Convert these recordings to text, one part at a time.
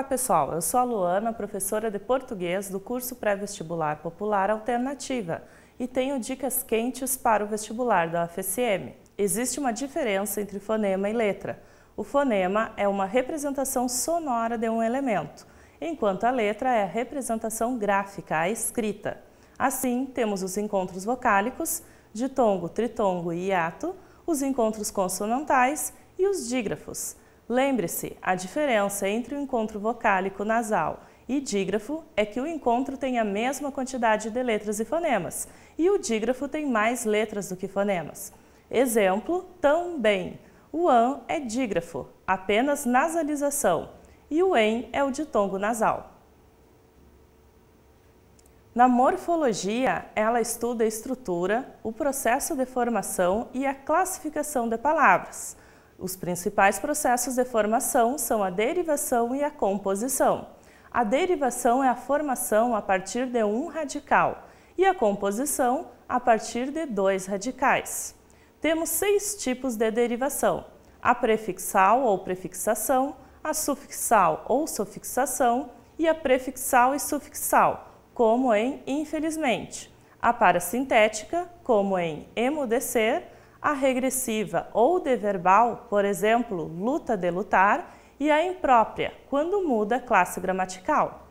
Olá pessoal, eu sou a Luana, professora de português do curso pré-vestibular popular alternativa e tenho dicas quentes para o vestibular da UFSM. Existe uma diferença entre fonema e letra. O fonema é uma representação sonora de um elemento, enquanto a letra é a representação gráfica, a escrita. Assim, temos os encontros vocálicos, ditongo, tritongo e hiato, os encontros consonantais e os dígrafos. Lembre-se, a diferença entre o encontro vocálico nasal e dígrafo é que o encontro tem a mesma quantidade de letras e fonemas, e o dígrafo tem mais letras do que fonemas. Exemplo, também. O an é dígrafo, apenas nasalização, e o em é o ditongo nasal. Na morfologia, ela estuda a estrutura, o processo de formação e a classificação de palavras. Os principais processos de formação são a derivação e a composição. A derivação é a formação a partir de um radical e a composição a partir de dois radicais. Temos seis tipos de derivação: a prefixal ou prefixação, a sufixal ou sufixação e a prefixal e sufixal, como em infelizmente, a parasintética, como em emudecer, a regressiva ou deverbal, por exemplo, luta de lutar, e a imprópria, quando muda a classe gramatical.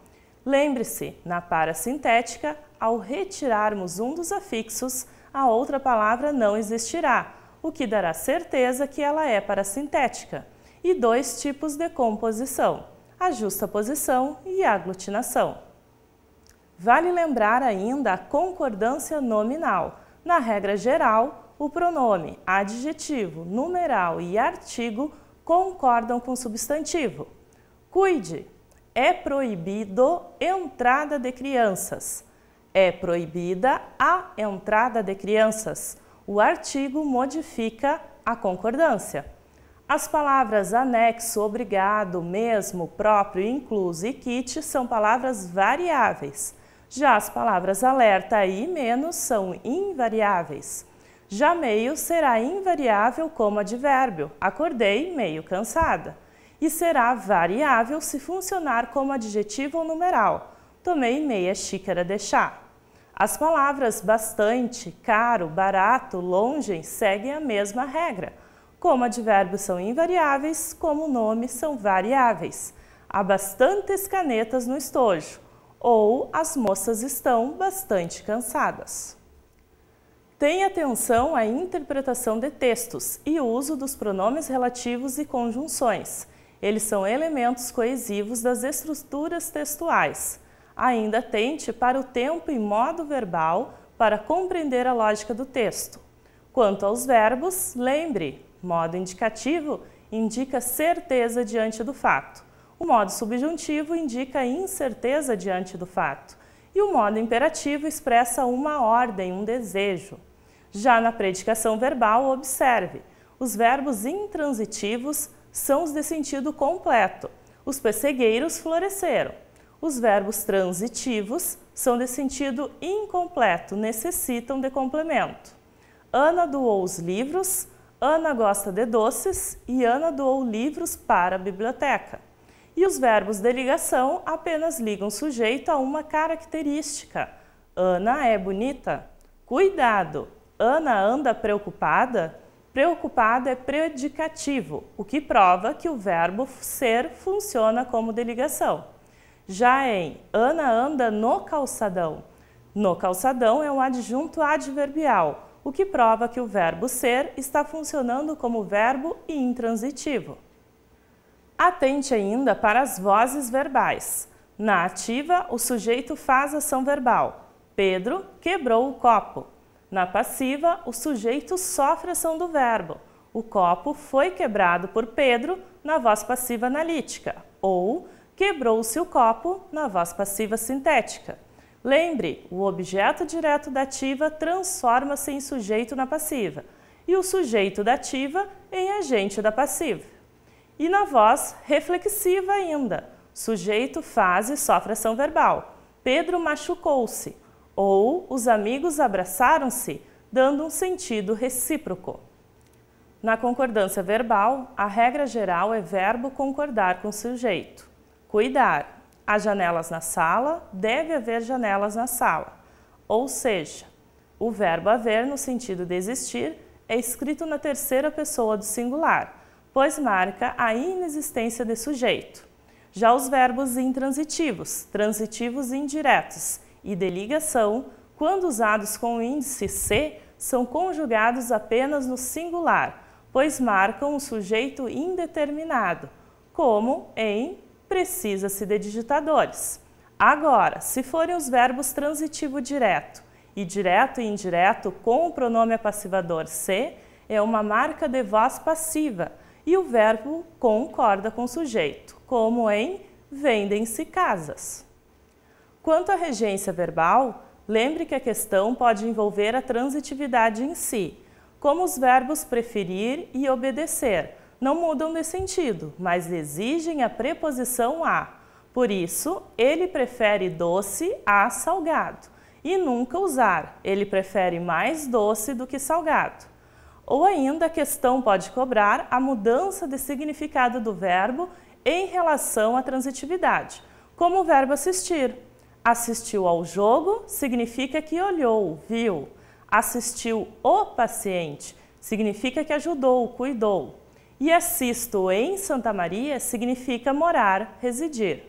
Lembre-se, na parasintética, ao retirarmos um dos afixos, a outra palavra não existirá, o que dará certeza que ela é parasintética. E dois tipos de composição, a justa posição e a aglutinação. Vale lembrar ainda a concordância nominal. Na regra geral, o pronome, adjetivo, numeral e artigo concordam com o substantivo. Cuide. É proibido entrada de crianças. É proibida a entrada de crianças. O artigo modifica a concordância. As palavras anexo, obrigado, mesmo, próprio, incluso e kit são palavras variáveis. Já as palavras alerta e menos são invariáveis. Já meio será invariável como advérbio, acordei meio cansada. E será variável se funcionar como adjetivo ou numeral, tomei meia xícara de chá. As palavras bastante, caro, barato, longe seguem a mesma regra. Como advérbios são invariáveis, como nomes são variáveis. Há bastantes canetas no estojo, ou as moças estão bastante cansadas. Tenha atenção à interpretação de textos e uso dos pronomes relativos e conjunções. Eles são elementos coesivos das estruturas textuais. Ainda atente para o tempo e modo verbal para compreender a lógica do texto. Quanto aos verbos, lembre, modo indicativo indica certeza diante do fato. O modo subjuntivo indica incerteza diante do fato. E o modo imperativo expressa uma ordem, um desejo. Já na predicação verbal, observe: os verbos intransitivos são os de sentido completo. Os pessegueiros floresceram. Os verbos transitivos são de sentido incompleto, necessitam de complemento. Ana doou os livros, Ana gosta de doces e Ana doou livros para a biblioteca. E os verbos de ligação apenas ligam o sujeito a uma característica. Ana é bonita. Cuidado! Ana anda preocupada? Preocupada é predicativo, o que prova que o verbo ser funciona como deligação. Já em Ana anda no calçadão. No calçadão é um adjunto adverbial, o que prova que o verbo ser está funcionando como verbo intransitivo. Atente ainda para as vozes verbais. Na ativa, o sujeito faz ação verbal. Pedro quebrou o copo. Na passiva, o sujeito sofre ação do verbo. O copo foi quebrado por Pedro na voz passiva analítica, ou quebrou-se o copo na voz passiva sintética. Lembre, o objeto direto da ativa transforma-se em sujeito na passiva e o sujeito da ativa em agente da passiva. E na voz reflexiva ainda, sujeito faz e sofre ação verbal. Pedro machucou-se ou os amigos abraçaram-se, dando um sentido recíproco. Na concordância verbal, a regra geral é verbo concordar com o sujeito. Cuidar. Há janelas na sala, deve haver janelas na sala. Ou seja, o verbo haver no sentido de existir é escrito na terceira pessoa do singular, pois marca a inexistência de sujeito. Já os verbos intransitivos, transitivos e indiretos, e de ligação, quando usados com o índice C, são conjugados apenas no singular, pois marcam um sujeito indeterminado, como em precisa-se de digitadores. Agora, se forem os verbos transitivo direto e direto e indireto com o pronome apassivador c, é uma marca de voz passiva e o verbo concorda com o sujeito, como em vendem-se casas. Quanto à regência verbal, lembre que a questão pode envolver a transitividade em si, como os verbos preferir e obedecer. Não mudam de sentido, mas exigem a preposição a. Por isso, ele prefere doce a salgado e nunca usar. Ele prefere mais doce do que salgado. Ou ainda, a questão pode cobrar a mudança de significado do verbo em relação à transitividade, como o verbo assistir, Assistiu ao jogo significa que olhou, viu. Assistiu o paciente significa que ajudou, cuidou. E assisto em Santa Maria significa morar, residir.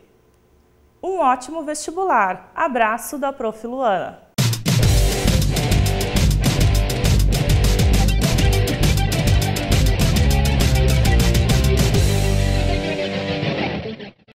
Um ótimo vestibular. Abraço da Prof. Luana.